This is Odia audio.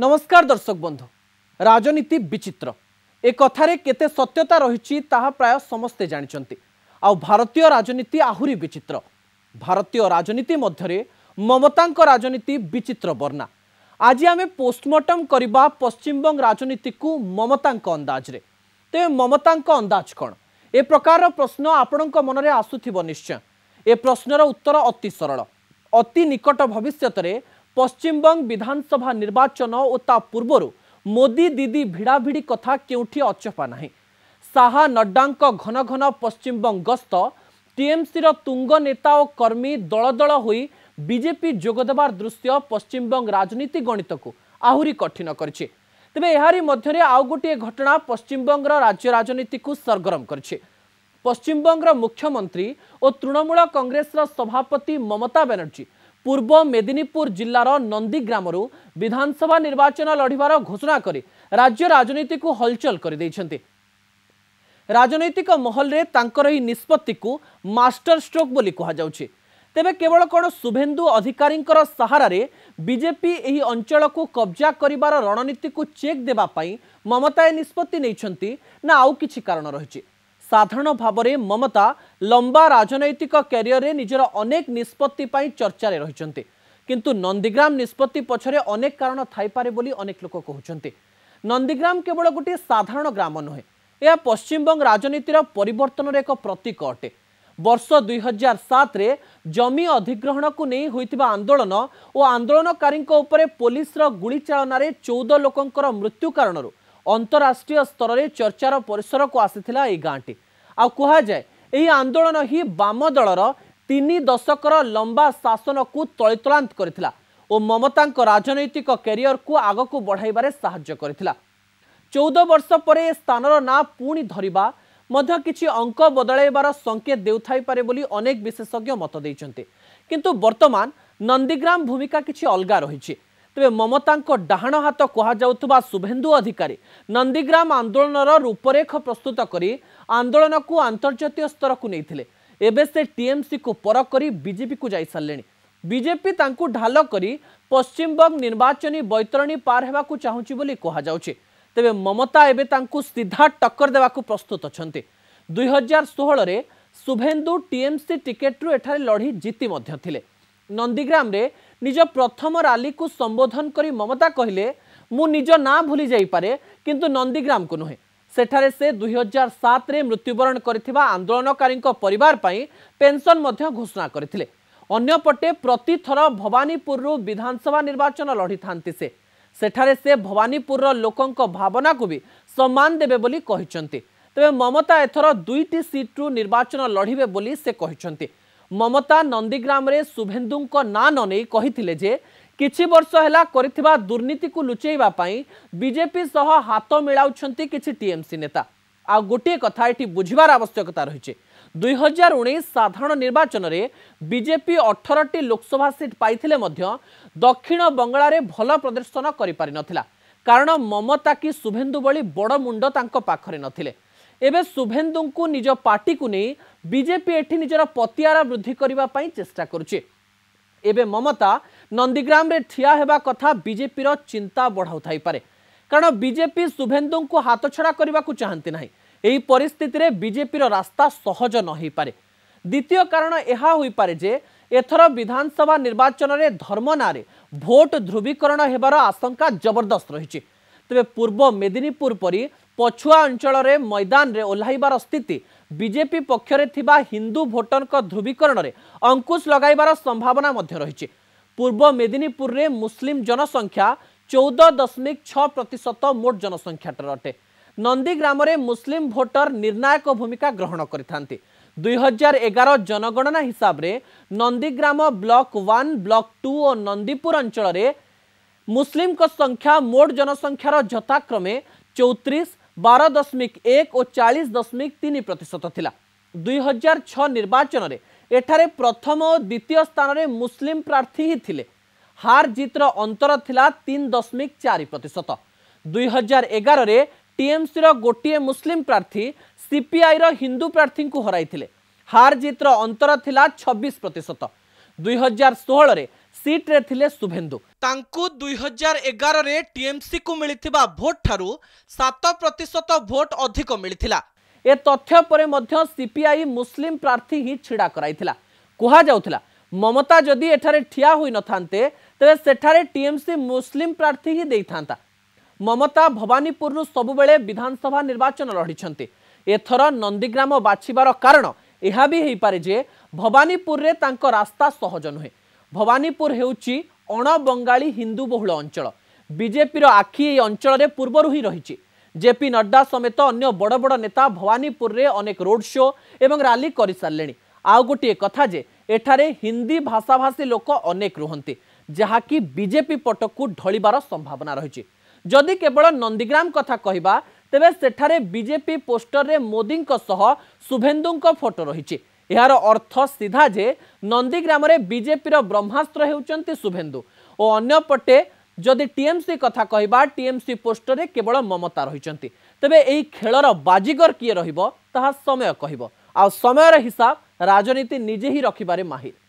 ନମସ୍କାର ଦର୍ଶକ ବନ୍ଧୁ ରାଜନୀତି ବିଚିତ୍ର ଏ କଥାରେ କେତେ ସତ୍ୟତା ରହିଛି ତାହା ପ୍ରାୟ ସମସ୍ତେ ଜାଣିଛନ୍ତି ଆଉ ଭାରତୀୟ ରାଜନୀତି ଆହୁରି ବିଚିତ୍ର ଭାରତୀୟ ରାଜନୀତି ମଧ୍ୟରେ ମମତାଙ୍କ ରାଜନୀତି ବିଚିତ୍ର ବର୍ଣ୍ଣା ଆଜି ଆମେ ପୋଷ୍ଟମର୍ଟମ୍ କରିବା ପଶ୍ଚିମବଙ୍ଗ ରାଜନୀତିକୁ ମମତାଙ୍କ ଅନ୍ଦାଜରେ ତେବେ ମମତାଙ୍କ ଅନ୍ଦାଜ କ'ଣ ଏ ପ୍ରକାରର ପ୍ରଶ୍ନ ଆପଣଙ୍କ ମନରେ ଆସୁଥିବ ନିଶ୍ଚୟ ଏ ପ୍ରଶ୍ନର ଉତ୍ତର ଅତି ସରଳ ଅତି ନିକଟ ଭବିଷ୍ୟତରେ ପଶ୍ଚିମବଙ୍ଗ ବିଧାନସଭା ନିର୍ବାଚନ ଓ ତା ପୂର୍ବରୁ ମୋଦି ଦିଦି ଭିଡ଼ାଭିଡ଼ି କଥା କେଉଁଠି ଅଚପା ନାହିଁ ଶାହା ନଡ୍ଡାଙ୍କ ଘନ ଘନ ପଶ୍ଚିମବଙ୍ଗ ଗସ୍ତ ଟିଏମ୍ସିର ତୁଙ୍ଗ ନେତା ଓ କର୍ମୀ ଦଳ ଦଳ ହୋଇ ବିଜେପି ଯୋଗଦେବାର ଦୃଶ୍ୟ ପଶ୍ଚିମବଙ୍ଗ ରାଜନୀତି ଗଣିତକୁ ଆହୁରି କଠିନ କରିଛି ତେବେ ଏହାରି ମଧ୍ୟରେ ଆଉ ଗୋଟିଏ ଘଟଣା ପଶ୍ଚିମବଙ୍ଗର ରାଜ୍ୟ ରାଜନୀତିକୁ ସରଗରମ କରିଛି ପଶ୍ଚିମବଙ୍ଗର ମୁଖ୍ୟମନ୍ତ୍ରୀ ଓ ତୃଣମୂଳ କଂଗ୍ରେସର ସଭାପତି ମମତା ବାନାର୍ଜୀ ପୂର୍ବ ମେଦିନୀପୁର ଜିଲ୍ଲାର ନନ୍ଦୀଗ୍ରାମରୁ ବିଧାନସଭା ନିର୍ବାଚନ ଲଢ଼ିବାର ଘୋଷଣା କରି ରାଜ୍ୟ ରାଜନୀତିକୁ ହଲଚଲ କରିଦେଇଛନ୍ତି ରାଜନୈତିକ ମହଲରେ ତାଙ୍କର ଏହି ନିଷ୍ପତ୍ତିକୁ ମାଷ୍ଟର ଷ୍ଟ୍ରୋକ୍ ବୋଲି କୁହାଯାଉଛି ତେବେ କେବଳ କ'ଣ ଶୁଭେନ୍ଦୁ ଅଧିକାରୀଙ୍କର ସାହାରାରେ ବିଜେପି ଏହି ଅଞ୍ଚଳକୁ କବ୍ଜା କରିବାର ରଣନୀତିକୁ ଚେକ୍ ଦେବା ପାଇଁ ମମତା ଏ ନିଷ୍ପତ୍ତି ନେଇଛନ୍ତି ନା ଆଉ କିଛି କାରଣ ରହିଛି ସାଧାରଣ ଭାବରେ ମମତା ଲମ୍ବା ରାଜନୈତିକ କ୍ୟାରିୟରରେ ନିଜର ଅନେକ ନିଷ୍ପତ୍ତି ପାଇଁ ଚର୍ଚ୍ଚାରେ ରହିଛନ୍ତି କିନ୍ତୁ ନନ୍ଦୀଗ୍ରାମ ନିଷ୍ପତ୍ତି ପଛରେ ଅନେକ କାରଣ ଥାଇପାରେ ବୋଲି ଅନେକ ଲୋକ କହୁଛନ୍ତି ନନ୍ଦୀଗ୍ରାମ କେବଳ ଗୋଟିଏ ସାଧାରଣ ଗ୍ରାମ ନୁହେଁ ଏହା ପଶ୍ଚିମବଙ୍ଗ ରାଜନୀତିର ପରିବର୍ତ୍ତନର ଏକ ପ୍ରତୀକ ଅଟେ ବର୍ଷ ଦୁଇହଜାର ସାତରେ ଜମି ଅଧିଗ୍ରହଣକୁ ନେଇ ହୋଇଥିବା ଆନ୍ଦୋଳନ ଓ ଆନ୍ଦୋଳନକାରୀଙ୍କ ଉପରେ ପୋଲିସର ଗୁଳିଚାଳନାରେ ଚଉଦ ଲୋକଙ୍କର ମୃତ୍ୟୁ କାରଣରୁ ଅନ୍ତରାଷ୍ଟ୍ରୀୟ ସ୍ତରରେ ଚର୍ଚ୍ଚାର ପରିସରକୁ ଆସିଥିଲା ଏହି ଗାଁଟି ଆଉ କୁହାଯାଏ ଏହି ଆନ୍ଦୋଳନ ହିଁ ବାମ ଦଳର ତିନି ଦଶକର ଲମ୍ବା ଶାସନକୁ ତଳିତଳାନ୍ତ କରିଥିଲା ଓ ମମତାଙ୍କ ରାଜନୈତିକ କ୍ୟାରିୟରକୁ ଆଗକୁ ବଢ଼ାଇବାରେ ସାହାଯ୍ୟ କରିଥିଲା ଚଉଦ ବର୍ଷ ପରେ ଏ ସ୍ଥାନର ନାଁ ପୁଣି ଧରିବା ମଧ୍ୟ କିଛି ଅଙ୍କ ବଦଳାଇବାର ସଙ୍କେତ ଦେଉଥାଇପାରେ ବୋଲି ଅନେକ ବିଶେଷଜ୍ଞ ମତ ଦେଇଛନ୍ତି କିନ୍ତୁ ବର୍ତ୍ତମାନ ନନ୍ଦୀଗ୍ରାମ ଭୂମିକା କିଛି ଅଲଗା ରହିଛି ତେବେ ମମତାଙ୍କ ଡାହାଣ ହାତ କୁହାଯାଉଥିବା ଶୁଭେନ୍ଦୁ ଅଧିକାରୀ ନନ୍ଦୀଗ୍ରାମ ଆନ୍ଦୋଳନର ରୂପରେଖ ପ୍ରସ୍ତୁତ କରି ଆନ୍ଦୋଳନକୁ ଆନ୍ତର୍ଜାତୀୟ ସ୍ତରକୁ ନେଇଥିଲେ ଏବେ ସେ ଟିଏମ୍ସିକୁ ପର କରି ବିଜେପିକୁ ଯାଇସାରିଲେଣି ବିଜେପି ତାଙ୍କୁ ଢାଲ କରି ପଶ୍ଚିମବଙ୍ଗ ନିର୍ବାଚନୀ ବୈତରଣୀ ପାର ହେବାକୁ ଚାହୁଁଛି ବୋଲି କୁହାଯାଉଛି ତେବେ ମମତା ଏବେ ତାଙ୍କୁ ସିଧା ଟକ୍କର ଦେବାକୁ ପ୍ରସ୍ତୁତ ଅଛନ୍ତି ଦୁଇହଜାର ଷୋହଳରେ ଶୁଭେନ୍ଦୁ ଟିଏମ୍ସି ଟିକେଟ୍ରୁ ଏଠାରେ ଲଢ଼ି ଜିତି ମଧ୍ୟ ଥିଲେ ନନ୍ଦୀଗ୍ରାମରେ নিজ প্রথম রালিকু সম্বোধন করে মমতা কহিলে মু নিজ না ভুলি যাইপারে কিন্তু নন্দীগ্রামকু নুহে সেঠারে সে দুই হাজার সাতরে মৃত্যুবরণ করে আন্দোলনকারী পরিবার পাই পেনশন মধ্য ঘোষণা করে অন্যপটে প্রতিথর ভবানীপুরু বিধানসভা নির্বাচন লড়ি থাকে সে সেঠারে সে ভবানীপুরর লোকঙ্ ভাবনাকু বি সম্মান দেবে বলে কিন্তু তবে মমতা এথর দুইটি সিট্রু নির্বাচন লড়িবে বলে সে কিন্তু ମମତା ନନ୍ଦୀଗ୍ରାମରେ ଶୁଭେନ୍ଦୁଙ୍କ ନାଁ ନ ନେଇ କହିଥିଲେ ଯେ କିଛି ବର୍ଷ ହେଲା କରିଥିବା ଦୁର୍ନୀତିକୁ ଲୁଚାଇବା ପାଇଁ ବିଜେପି ସହ ହାତ ମିଳାଉଛନ୍ତି କିଛି ଟିଏମ୍ସି ନେତା ଆଉ ଗୋଟିଏ କଥା ଏଠି ବୁଝିବାର ଆବଶ୍ୟକତା ରହିଛି ଦୁଇହଜାର ଉଣେଇଶ ସାଧାରଣ ନିର୍ବାଚନରେ ବିଜେପି ଅଠରଟି ଲୋକସଭା ସିଟ୍ ପାଇଥିଲେ ମଧ୍ୟ ଦକ୍ଷିଣ ବଙ୍ଗଳାରେ ଭଲ ପ୍ରଦର୍ଶନ କରିପାରିନଥିଲା କାରଣ ମମତା କି ଶୁଭେନ୍ଦୁ ଭଳି ବଡ଼ ମୁଣ୍ଡ ତାଙ୍କ ପାଖରେ ନଥିଲେ ଏବେ ଶୁଭେନ୍ଦୁଙ୍କୁ ନିଜ ପାର୍ଟିକୁ ନେଇ ବିଜେପି ଏଠି ନିଜର ପତିଆରା ବୃଦ୍ଧି କରିବା ପାଇଁ ଚେଷ୍ଟା କରୁଛି ଏବେ ମମତା ନନ୍ଦୀଗ୍ରାମରେ ଠିଆ ହେବା କଥା ବିଜେପିର ଚିନ୍ତା ବଢ଼ାଉଥାଇପାରେ କାରଣ ବିଜେପି ଶୁଭେନ୍ଦୁଙ୍କୁ ହାତଛଡ଼ା କରିବାକୁ ଚାହାନ୍ତି ନାହିଁ ଏହି ପରିସ୍ଥିତିରେ ବିଜେପିର ରାସ୍ତା ସହଜ ନ ହୋଇପାରେ ଦ୍ୱିତୀୟ କାରଣ ଏହା ହୋଇପାରେ ଯେ ଏଥର ବିଧାନସଭା ନିର୍ବାଚନରେ ଧର୍ମ ନାଁରେ ଭୋଟ ଧ୍ରୁବୀକରଣ ହେବାର ଆଶଙ୍କା ଜବରଦସ୍ତ ରହିଛି ତେବେ ପୂର୍ବ ମେଦିନୀପୁର ପରି ପଛୁଆ ଅଞ୍ଚଳରେ ମଇଦାନରେ ଓହ୍ଲାଇବାର ସ୍ଥିତି ବିଜେପି ପକ୍ଷରେ ଥିବା ହିନ୍ଦୁ ଭୋଟରଙ୍କ ଧ୍ରୁବୀକରଣରେ ଅଙ୍କୁଶ ଲଗାଇବାର ସମ୍ଭାବନା ମଧ୍ୟ ରହିଛି ପୂର୍ବ ମେଦିନୀପୁରରେ ମୁସଲିମ ଜନସଂଖ୍ୟା ଚଉଦ ଦଶମିକ ଛଅ ପ୍ରତିଶତ ମୋଟ ଜନସଂଖ୍ୟାଠାରୁ ଅଟେ ନନ୍ଦୀଗ୍ରାମରେ ମୁସଲିମ ଭୋଟର ନିର୍ଣ୍ଣାୟକ ଭୂମିକା ଗ୍ରହଣ କରିଥାନ୍ତି ଦୁଇହଜାର ଏଗାର ଜନଗଣନା ହିସାବରେ Nandigram block one block two ଓ ନନ୍ଦୀପୁର ଅଞ୍ଚଳରେ ମୁସଲିମଙ୍କ ସଂଖ୍ୟା ମୋଟ ଜନସଂଖ୍ୟାର ଯଥାକ୍ରମେ ଚଉତିରିଶ ବାର ଦଶମିକ ଏକ ଓ ଚାଳିଶ ଦଶମିକ ତିନି ପ୍ରତିଶତ ଥିଲା ଦୁଇ ହଜାର ଛଅ ନିର୍ବାଚନରେ ଏଠାରେ ପ୍ରଥମ ଓ ଦ୍ୱିତୀୟ ସ୍ଥାନରେ ମୁସଲିମ ପ୍ରାର୍ଥୀ ହିଁ ଥିଲେ ହାର ଜିତର ଅନ୍ତର ଥିଲା ତିନି ଦଶମିକ ଚାରି ପ୍ରତିଶତ ଦୁଇ ହଜାର ଏଗାରରେ ଟିଏମ୍ସିର ଗୋଟିଏ ମୁସଲିମ ପ୍ରାର୍ଥୀ ସିପିଆଇର ହିନ୍ଦୁ ପ୍ରାର୍ଥୀଙ୍କୁ ହରାଇଥିଲେ ହାର ଜିତର ଅନ୍ତର ଥିଲା ଛବିଶ ପ୍ରତିଶତ ଦୁଇ ହଜାର ଷୋହଳରେ ସିଟ୍ରେ ଥିଲେ ଶୁଭେନ୍ଦୁ ତାଙ୍କୁ ଦୁଇହଜାର ଏଗାରରେ ଟିଏମ୍ସିକୁ ମିଳିଥିବା ଭୋଟ୍ ଠାରୁ ସାତ ପ୍ରତିଶତ ଭୋଟ୍ ଅଧିକ ମିଳିଥିଲା ଏ ତଥ୍ୟ ପରେ ମଧ୍ୟ ସିପିଆଇ ମୁସଲିମ ପ୍ରାର୍ଥୀ ହିଁ ଛିଡ଼ା କରାଇଥିଲା କୁହାଯାଉଥିଲା ମମତା ଯଦି ଏଠାରେ ଠିଆ ହୋଇନଥାନ୍ତେ ତେବେ ସେଠାରେ ଟିଏମ୍ସି ମୁସଲିମ ପ୍ରାର୍ଥୀ ହିଁ ଦେଇଥାନ୍ତା ମମତା ଭବାନୀପୁରରୁ ସବୁବେଳେ ବିଧାନସଭା ନିର୍ବାଚନ ଲଢ଼ିଛନ୍ତି ଏଥର ନନ୍ଦୀଗ୍ରାମ ବାଛିବାର କାରଣ ଏହା ବି ହେଇପାରେ ଯେ ଭବାନୀପୁରରେ ତାଙ୍କ ରାସ୍ତା ସହଜ ନୁହେଁ ভবানীপুর ହେଉଛି অণবঙ্গালী হিন্দু বহুল অঞ্চল বিজেপির আখি এই অঞ্চলের পূর্বরু হি রয়েছে জেপি নড্ডা সমেত অন্য বড় বড় নেতা ভবানীপুরে অনেক রোড শো এবং রালি করে সারে আউ গোটিয়ে কথা যে এখানে হিন্দি ভাষাভাষী লোক অনেক রুহতি যা কি বিজেপি পটকু ঢলিবার সম্ভাবনা রয়েছে যদি কেবল নন্দীগ্রাম কথা কহা তেবে সেঠারে বিজেপি পোস্টরে মোদীঙ্ সহ শুভেন্দুঙ্ ফটো রয়েছে ଏହାର ଅର୍ଥ ସିଧା ଯେ ନନ୍ଦୀଗ୍ରାମରେ ବିଜେପିର ବ୍ରହ୍ମାସ୍ତ୍ର ହେଉଛନ୍ତି ଶୁଭେନ୍ଦୁ ଓ ଅନ୍ୟପଟେ ଯଦି ଟିଏମ୍ସି କଥା କହିବା ଟିଏମ୍ସି ପୋଷ୍ଟରେ କେବଳ ମମତା ରହିଛନ୍ତି ତେବେ ଏହି ଖେଳର ବାଜିଗର କିଏ ରହିବ ତାହା ସମୟ କହିବ ଆଉ ସମୟର ହିସାବ ରାଜନୀତି ନିଜେ ହିଁ ରଖିବାରେ ମାହିର